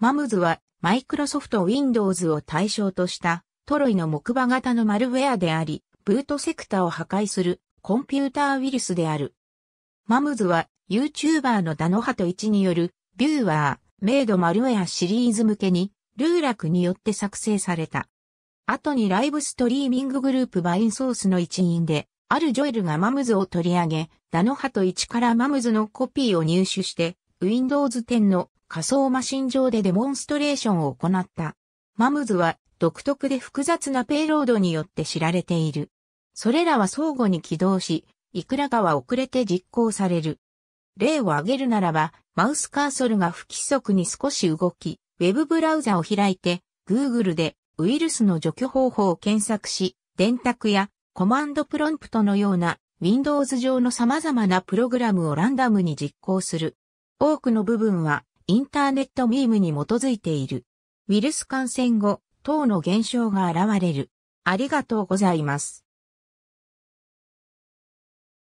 マムズは、マイクロソフト Windows を対象としたトロイの木馬型のマルウェアであり、ブートセクタを破壊するコンピューターウイルスである。マムズは YouTuber のダノハト1によるビューワー、メイドマルウェアシリーズ向けにルーラクによって作成された。後にライブストリーミンググループバインソースの一員で、あるジョエルがマムズを取り上げ、ダノハト1からマムズのコピーを入手して Windows 10の仮想マシン上でデモンストレーションを行った。マムズは独特で複雑なペイロードによって知られている。それらは相互に起動し、いくらかは遅れて実行される。例を挙げるならば、マウスカーソルが不規則に少し動き、ウェブブラウザを開いて、Google でウイルスの除去方法を検索し、電卓やコマンドプロンプトのような Windows 上の様々なプログラムをランダムに実行する。多くの部分はインターネットミームに基づいている。ウイルス感染後、等の現象が現れる。ありがとうございます。